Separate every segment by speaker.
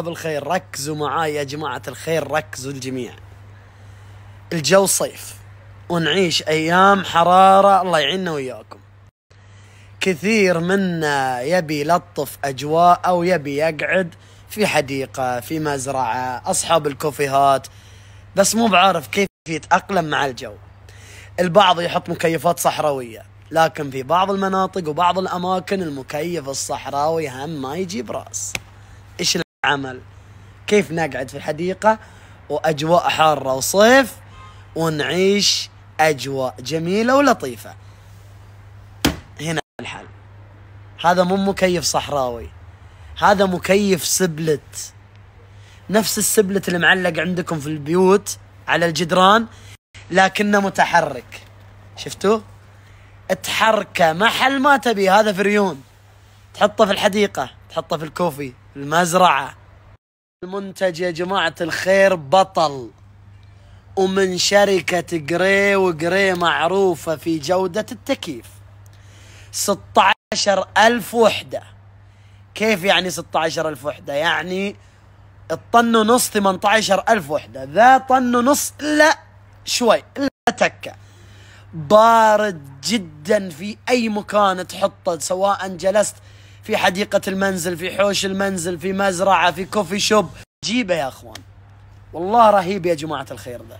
Speaker 1: الخير ركزوا معاي يا جماعة الخير ركزوا الجميع الجو صيف ونعيش أيام حرارة الله يعيننا وياكم كثير منا يبي يلطف أجواء أو يبي يقعد في حديقة في مزرعة أصحاب الكوفيهات بس مو بعارف كيف يتأقلم مع الجو البعض يحط مكيفات صحراوية لكن في بعض المناطق وبعض الأماكن المكيف الصحراوي هم ما يجيب رأس إيش عمل كيف نقعد في الحديقة وأجواء حارة وصيف ونعيش أجواء جميلة ولطيفة هنا الحل هذا مو مكيف صحراوي هذا مكيف سبلت نفس السبلت المعلق عندكم في البيوت على الجدران لكنه متحرك شفتوه تحركه محل ما تبي هذا فريون تحطه في الحديقة تحطه في الكوفي المزرعة المنتج يا جماعة الخير بطل ومن شركة جري وجري معروفة في جودة التكييف 16 ألف وحدة كيف يعني 16 ألف وحدة يعني الطن ونص 18 ألف وحدة ذا طن ونص لا شوي لا تكة بارد جدا في أي مكان تحطه سواء جلست في حديقة المنزل في حوش المنزل في مزرعة في كوفي شوب جيبه يا أخوان والله رهيب يا جماعة الخير ذا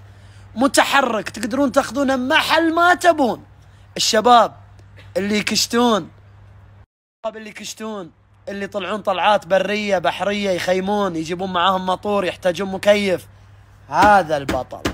Speaker 1: متحرك تقدرون تاخذونه محل ما تبون الشباب اللي يكشتون الشباب اللي يكشتون اللي يطلعون طلعات برية بحرية يخيمون يجيبون معاهم مطور يحتاجون مكيف هذا البطل